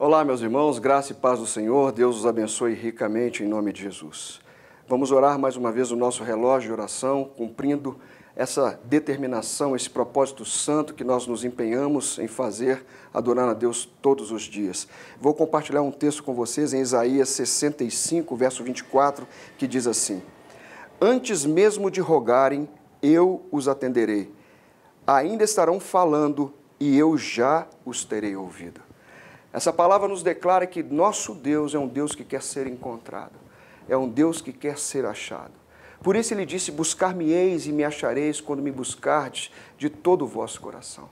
Olá, meus irmãos, graça e paz do Senhor, Deus os abençoe ricamente em nome de Jesus. Vamos orar mais uma vez o nosso relógio de oração, cumprindo essa determinação, esse propósito santo que nós nos empenhamos em fazer, adorar a Deus todos os dias. Vou compartilhar um texto com vocês em Isaías 65, verso 24, que diz assim: Antes mesmo de rogarem, eu os atenderei. Ainda estarão falando e eu já os terei ouvido. Essa palavra nos declara que nosso Deus é um Deus que quer ser encontrado, é um Deus que quer ser achado. Por isso ele disse: Buscar-me-eis e me achareis quando me buscardes de todo o vosso coração.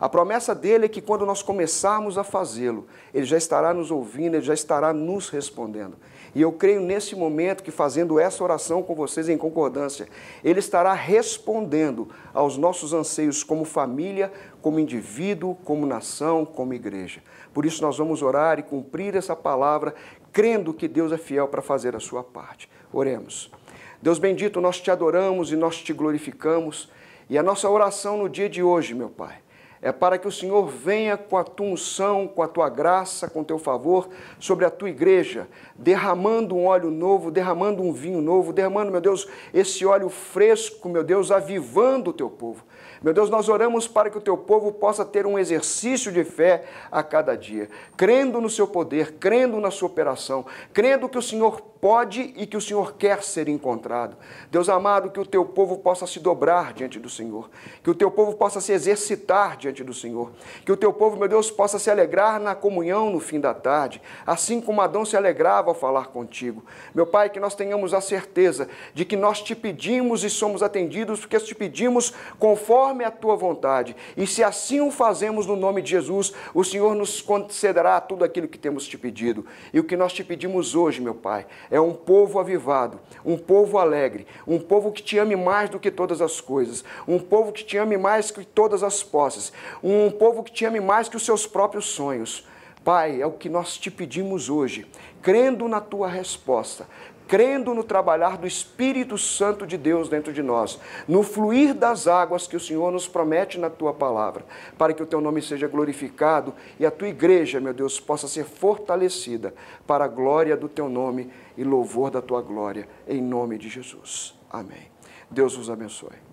A promessa dele é que quando nós começarmos a fazê-lo, ele já estará nos ouvindo, ele já estará nos respondendo. E eu creio nesse momento que fazendo essa oração com vocês em concordância, ele estará respondendo aos nossos anseios como família, como indivíduo, como nação, como igreja. Por isso nós vamos orar e cumprir essa palavra, crendo que Deus é fiel para fazer a sua parte. Oremos. Deus bendito, nós te adoramos e nós te glorificamos. E a nossa oração no dia de hoje, meu Pai, é para que o Senhor venha com a tua unção, com a tua graça, com o teu favor sobre a tua igreja, derramando um óleo novo, derramando um vinho novo, derramando, meu Deus, esse óleo fresco, meu Deus, avivando o teu povo. Meu Deus, nós oramos para que o teu povo possa ter um exercício de fé a cada dia, crendo no seu poder, crendo na sua operação, crendo que o Senhor pode e que o Senhor quer ser encontrado. Deus amado, que o teu povo possa se dobrar diante do Senhor, que o teu povo possa se exercitar diante diante do Senhor. Que o teu povo, meu Deus, possa se alegrar na comunhão no fim da tarde, assim como Adão se alegrava ao falar contigo. Meu Pai, que nós tenhamos a certeza de que nós te pedimos e somos atendidos, porque te pedimos conforme a tua vontade. E se assim o fazemos no nome de Jesus, o Senhor nos concederá tudo aquilo que temos te pedido. E o que nós te pedimos hoje, meu Pai, é um povo avivado, um povo alegre, um povo que te ame mais do que todas as coisas, um povo que te ame mais que todas as posses, um povo que te ame mais que os seus próprios sonhos. Pai, é o que nós te pedimos hoje, crendo na tua resposta, crendo no trabalhar do Espírito Santo de Deus dentro de nós, no fluir das águas que o Senhor nos promete na tua palavra, para que o teu nome seja glorificado e a tua igreja, meu Deus, possa ser fortalecida para a glória do teu nome e louvor da tua glória, em nome de Jesus. Amém. Deus vos abençoe.